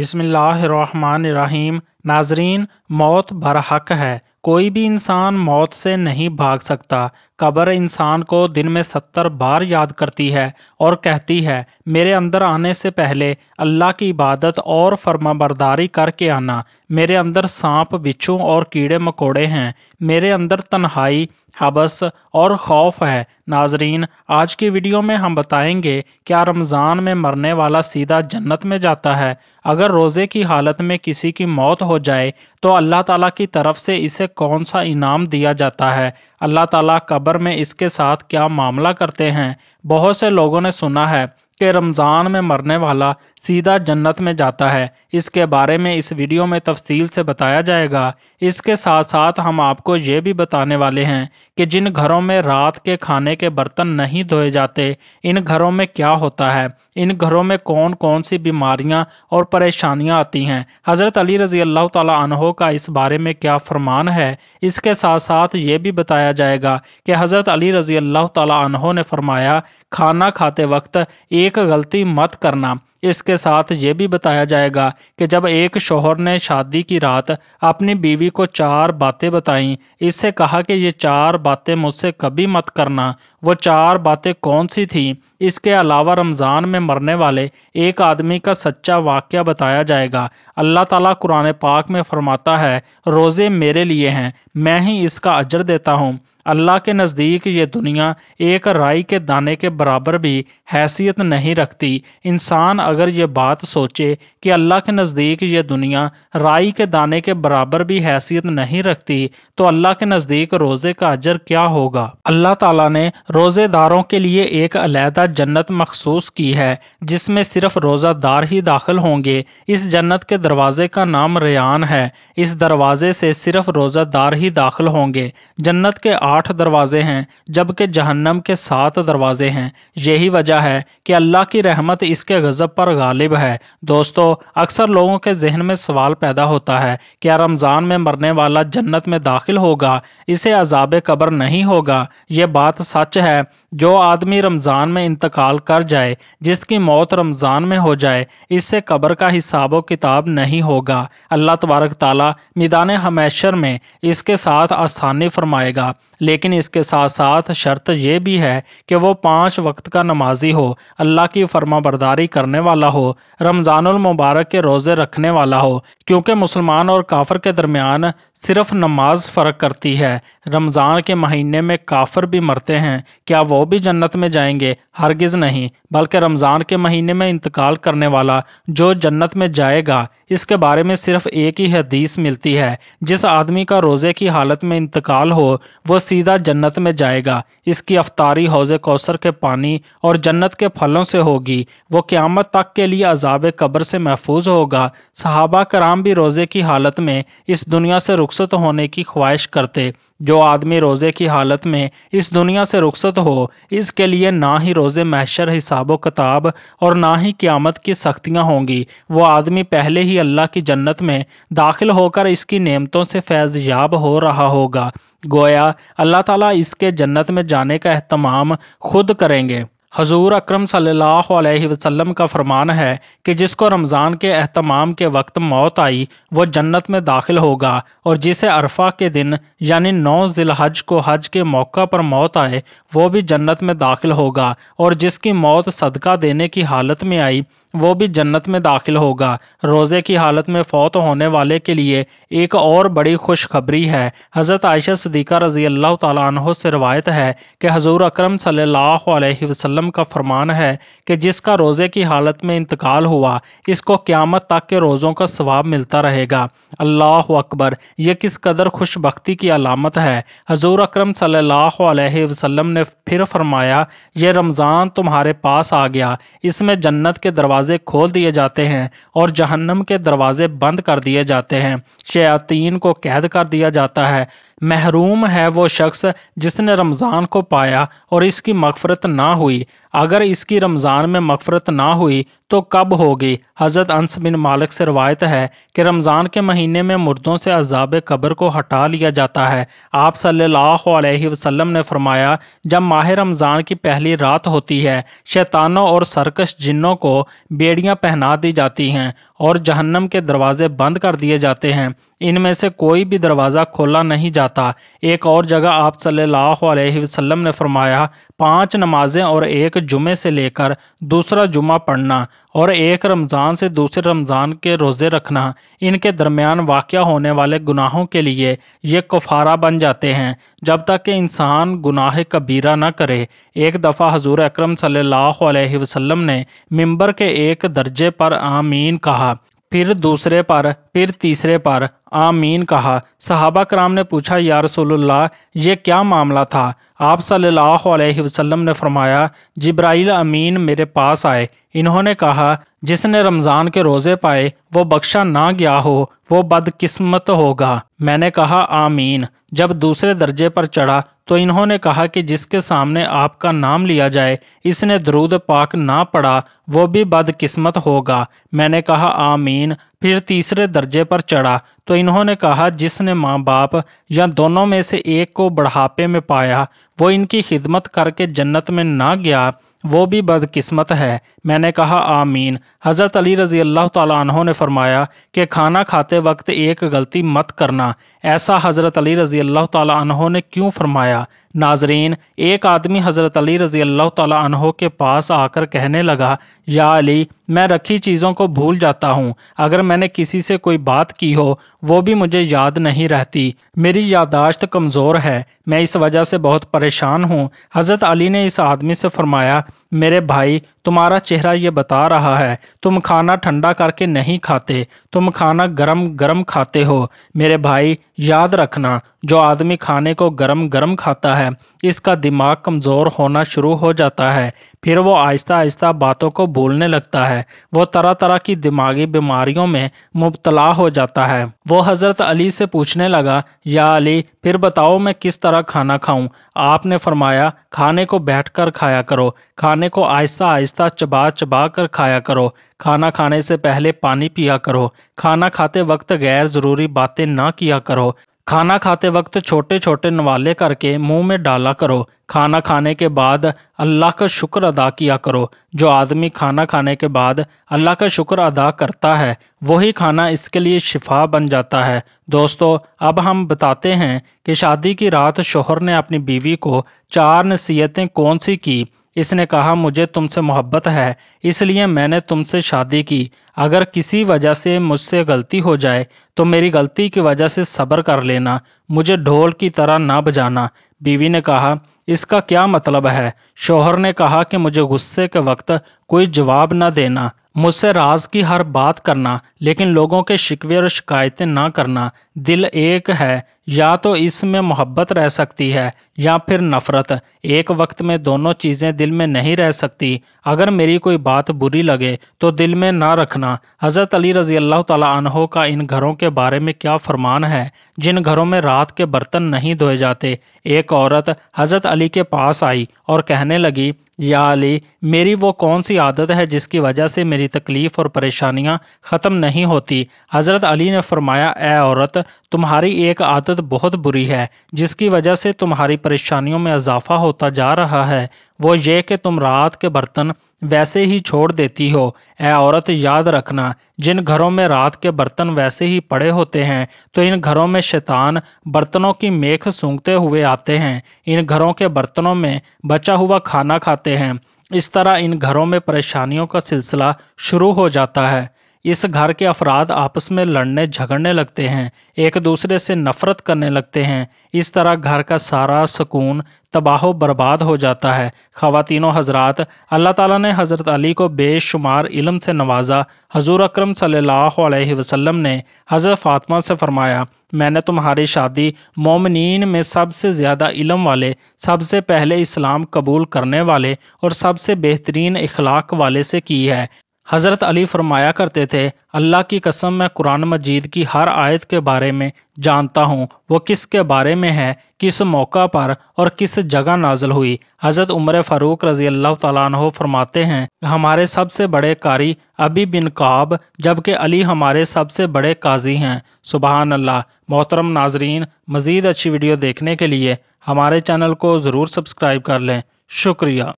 बिसमीम नाजरीन मौत बरहक है कोई भी इंसान मौत से नहीं भाग सकता कब्र इंसान को दिन में सत्तर बार याद करती है और कहती है मेरे अंदर आने से पहले अल्लाह की इबादत और फर्माबरदारी करके आना मेरे अंदर सांप बिच्छू और कीड़े मकोड़े हैं मेरे अंदर तन्हाई हबस हाँ और खौफ है नाजरीन आज की वीडियो में हम बताएंगे क्या रमज़ान में मरने वाला सीधा जन्नत में जाता है अगर रोज़े की हालत में किसी की मौत हो जाए तो अल्लाह ताला की तरफ से इसे कौन सा इनाम दिया जाता है अल्लाह ताला कब्र में इसके साथ क्या मामला करते हैं बहुत से लोगों ने सुना है के रमज़ान में मरने वाला सीधा जन्नत में जाता है इसके बारे में इस वीडियो में तफसील से बताया जाएगा इसके साथ साथ हम आपको ये भी बताने वाले हैं कि जिन घरों में रात के खाने के बर्तन नहीं धोए जाते इन घरों में क्या होता है इन घरों में कौन कौन सी बीमारियाँ और परेशानियाँ आती हैं हज़रत अली रज़ी अल्लाह तहों का इस बारे में क्या फरमान है इसके साथ साथ ये भी बताया जाएगा कि हज़रत अली रज़ी अल्लाह तहों ने फरमाया खाना खाते वक्त एक गलती मत करना इसके साथ ये भी बताया जाएगा कि जब एक शोहर ने शादी की रात अपनी बीवी को चार बातें बताईं इससे कहा कि ये चार बातें मुझसे कभी मत करना वो चार बातें कौन सी थीं इसके अलावा रमज़ान में मरने वाले एक आदमी का सच्चा वाक्य बताया जाएगा अल्लाह ताला कुरान पाक में फरमाता है रोज़े मेरे लिए हैं मैं ही इसका अजर देता हूँ अल्लाह के नज़दीक ये दुनिया एक राई के दाने के बराबर भी हैसियत नहीं रखती इंसान अगर ये बात सोचे कि अल्लाह के नज़दीक ये दुनिया राई के दाने के बराबर भी हैसियत नहीं रखती तो अल्लाह के नज़दीक रोज़े का अजर क्या होगा अल्लाह ताला ने रोज़ेदारों के लिए एक अलहदा जन्नत मखसूस की है जिसमें सिर्फ रोज़ादार ही दाखिल होंगे इस जन्नत के दरवाज़े का नाम रेयान है इस दरवाज़े से सिर्फ रोज़ादार ही दाखिल होंगे जन्नत के आठ दरवाज़े हैं जबकि जहन्नम के सात दरवाज़े हैं यही वजह है कि अल्लाह की रहमत इसके गज़ब पर पर गालिब है दोस्तों अक्सर लोगों के जहन में सवाल पैदा होता है क्या रमज़ान में मरने वाला जन्नत में दाखिल होगा इसे अजाब कब्र नहीं होगा ये बात सच है जो आदमी रमज़ान में इंतकाल कर जाए जिसकी मौत रमज़ान में हो जाए इससे कब्र का हिसाब किताब नहीं होगा अल्लाह तबारक ताली मैदान हमेशर में इसके साथ आसानी फरमाएगा लेकिन इसके साथ साथ शर्त यह भी है कि वो पाँच वक्त का नमाजी हो अल्लाह की फर्मा बरदारी करने वाला वाला हो रमज़ानमबारक के रोज़े रखने वाला हो क्योंकि मुसलमान और काफर के दरमियान सिर्फ नमाज फ़र्क करती है रमज़ान के महीने में काफर भी मरते हैं क्या वो भी जन्नत में जाएंगे हरगिज़ नहीं बल्कि रमज़ान के महीने में इंतकाल करने वाला जो जन्नत में जाएगा इसके बारे में सिर्फ एक ही हदीस मिलती है जिस आदमी का रोज़े की हालत में इंतकाल हो वो सीधा जन्नत में जाएगा इसकी अफ्तारी हौज़ कौसर के पानी और जन्नत के फलों से होगी वो क़्यामत तक के लिए अजाब कब्र से महफूज होगा सहाबा कराम भी रोज़े की हालत में इस दुनिया से रुख रुखसत होने की ख्वाहिश करते जो आदमी रोज़े की हालत में इस दुनिया से रुखसत हो इसके लिए ना ही रोज़े मैशर हिसाब किताब और ना ही क़्यामत की सख्तियाँ होंगी वो आदमी पहले ही अल्लाह की जन्नत में दाखिल होकर इसकी नेमतों से फैज़ याब हो रहा होगा गोया अल्लाह ताला इसके जन्नत में जाने का अहतमाम खुद करेंगे हजूर अक्रम वसल्लम का फरमान है कि जिसको रमज़ान के अहतमाम के वक्त मौत आई वो जन्नत में दाखिल होगा और जिसे अरफा के दिन यानी नौ जिलहज को हज के मौका पर मौत आए वो भी जन्नत में दाखिल होगा और जिसकी मौत सदका देने की हालत में आई वो भी जन्नत में दाखिल होगा रोज़े की हालत में फ़ौत होने वाले के लिए एक और बड़ी खुशखबरी है हज़रत आयशा सदीक़ा रज़ी अल्लाह तह से रवायत है कि हजूर अक्रम वसल्लम का फरमान है कि जिसका रोज़े की हालत में इंतकाल हुआ इसको क़्यामत तक के रोज़ों का स्वाब मिलता रहेगा अल्लाह अकबर यह किस कदर खुशबख्ती की अलामत है हजूर अक्रम वसल्लम ने फिर फरमाया यह रमज़ान तुम्हारे पास आ गया इसमें जन्नत के दरवाजे दरवाजे खोल दिए जाते हैं और जहन्नम के दरवाजे बंद कर दिए जाते हैं शयातीन को कैद कर दिया जाता है महरूम है वो शख्स जिसने रमज़ान को पाया और इसकी मगफरत ना हुई अगर इसकी रमज़ान में मफ़रत ना हुई तो कब होगी हज़रत अंस बिन मालिक से रवायत है कि रमज़ान के महीने में मुर्दों से अजाब कब्र को हटा लिया जाता है आप सल्लल्लाहु अलैहि वसल्लम ने फरमाया जब माह रमज़ान की पहली रात होती है शैतानों और सरकश जिन्नों को बेड़ियाँ पहना दी जाती हैं और जहन्नम के दरवाजे बंद कर दिए जाते हैं इनमें से कोई भी दरवाज़ा खोला नहीं जाता एक और जगह आप सल्लल्लाहु अलैहि वसल्लम ने फरमाया पांच नमाजें और एक जुमे से लेकर दूसरा जुमा पढ़ना और एक रमज़ान से दूसरे रमज़ान के रोज़े रखना इनके दरमियान वाक़ होने वाले गुनाहों के लिए ये कुफारा बन जाते हैं जब तक कि इंसान गुनाह कबीरा न करे एक दफ़ा हजूर अक्रम सल्ला अलैहि ने मंबर के एक दर्जे पर आमीन कहा फिर दूसरे पर फिर तीसरे पर आमीन कहा सहाबा कराम ने पूछा या रसोल्ला ये क्या मामला था आप सल्लल्लाहु अलैहि वसल्लम ने फरमाया जिब्राइल अमीन मेरे पास आए इन्होंने कहा जिसने रमज़ान के रोज़े पाए वो बख्शा ना गया हो वो बदकिस्मत होगा मैंने कहा आमीन जब दूसरे दर्जे पर चढ़ा तो इन्होंने कहा कि जिसके सामने आपका नाम लिया जाए इसने दरूद पाक ना पढ़ा वो भी बदकिस्मत होगा मैंने कहा आमीन फिर तीसरे दर्जे पर चढ़ा तो इन्होंने कहा जिसने माँ बाप या दोनों में से एक को बढ़ापे में पाया वो इनकी खिदमत करके जन्नत में ना गया वो भी बदकिस्मत है मैंने कहा आमीन हज़रत अली रज़ी अल्लाह तहों ने फरमाया कि खाना खाते वक्त एक गलती मत करना ऐसा हज़रत अली रज़ी अल्लाह तहों ने क्यों फरमाया नाजरीन एक आदमी हज़रत अली रज़ी अल्लाह तहों के पास आकर कहने लगा या अली मैं रखी चीज़ों को भूल जाता हूँ अगर मैंने किसी से कोई बात की हो वो भी मुझे याद नहीं रहती मेरी यादाश्त कमज़ोर है मैं इस वजह से बहुत परेशान हूँ हज़रत अली ने इस आदमी से फरमाया मेरे भाई तुम्हारा चेहरा ये बता रहा है तुम खाना ठंडा करके नहीं खाते तुम खाना गरम गरम खाते हो मेरे भाई याद रखना जो आदमी खाने को गर्म गर्म खाता है इसका दिमाग कमज़ोर होना शुरू हो जाता है फिर वो आहिस्ता आहिस्ता बातों को भूलने लगता है वो तरह तरह की दिमागी बीमारियों में मुबतला हो जाता है वो हज़रत अली से पूछने लगा या अली फिर बताओ मैं किस तरह खाना खाऊं आपने फरमाया खाने को बैठ कर खाया करो खाने को आहिस्ता आहिस्ता चबा चबा कर खाया करो खाना खाने से पहले पानी पिया करो खाना खाते वक्त गैर ज़रूरी बातें ना किया करो खाना खाते वक्त छोटे छोटे नवाले करके मुंह में डाला करो खाना खाने के बाद अल्लाह का शुक्र अदा किया करो जो आदमी खाना खाने के बाद अल्लाह का शुक्र अदा करता है वही खाना इसके लिए शिफा बन जाता है दोस्तों अब हम बताते हैं कि शादी की रात शोहर ने अपनी बीवी को चार नसीहतें कौन सी की इसने कहा मुझे तुमसे मोहब्बत है इसलिए मैंने तुमसे शादी की अगर किसी वजह से मुझसे गलती हो जाए तो मेरी गलती की वजह से सब्र कर लेना मुझे ढोल की तरह ना बजाना बीवी ने कहा इसका क्या मतलब है शोहर ने कहा कि मुझे गुस्से के वक्त कोई जवाब ना देना मुझसे राज की हर बात करना लेकिन लोगों के शिकवे और शिकायतें ना करना दिल एक है या तो इसमें मोहब्बत रह सकती है या फिर नफ़रत एक वक्त में दोनों चीज़ें दिल में नहीं रह सकती अगर मेरी कोई बात बुरी लगे तो दिल में ना रखना हज़रत अली रज़ी अल्लाह तहो का इन घरों के बारे में क्या फ़रमान है जिन घरों में रात के बर्तन नहीं धोए जाते एक औरत हजरत अली के पास आई और कहने लगी या अली मेरी वो कौन सी आदत है जिसकी वजह से मेरी तकलीफ़ और परेशानियां ख़त्म नहीं होती हज़रत अली ने फरमाया ए औरत तुम्हारी एक आदत बहुत बुरी है जिसकी वजह से तुम्हारी परेशानियों में इजाफा होता जा रहा है वो ये कि तुम रात के बर्तन वैसे ही छोड़ देती हो ए औरत याद रखना जिन घरों में रात के बर्तन वैसे ही पड़े होते हैं तो इन घरों में शैतान बर्तनों की मेख सूंघते हुए आते हैं इन घरों के बर्तनों में बचा हुआ खाना खाते हैं इस तरह इन घरों में परेशानियों का सिलसिला शुरू हो जाता है इस घर के अफराद आपस में लड़ने झगड़ने लगते हैं एक दूसरे से नफरत करने लगते हैं इस तरह घर का सारा सुकून तबाह बर्बाद हो जाता है ख़वातिनों हजरात अल्लाह ताला ने हज़रत अली को बेशुमार इलम से नवाजा हजूर अक्रम सल्लल्लाहु ने हज़रत फातमा से फ़रमाया मैंने तुम्हारी शादी मोमिन में सबसे ज़्यादा इलम वाले सबसे पहले इस्लाम कबूल करने वाले और सबसे बेहतरीन इखलाक वाले से की है हज़रत अली फरमाया करते थे अल्लाह की कसम मैं कुरान मजीद की हर आयत के बारे में जानता हूँ वो किस के बारे में है किस मौका पर और किस जगह नाजल हुई हज़रत उमर फ़ारूक रज़ी अल्लाह तह फरमाते हैं हमारे सबसे बड़े कारी अबी बिन काब जबकि अली हमारे सबसे बड़े काजी हैं सुबहान अल्लाह मोहतरम नाजरीन मज़ीद अच्छी वीडियो देखने के लिए हमारे चैनल को ज़रूर सब्सक्राइब कर लें शुक्रिया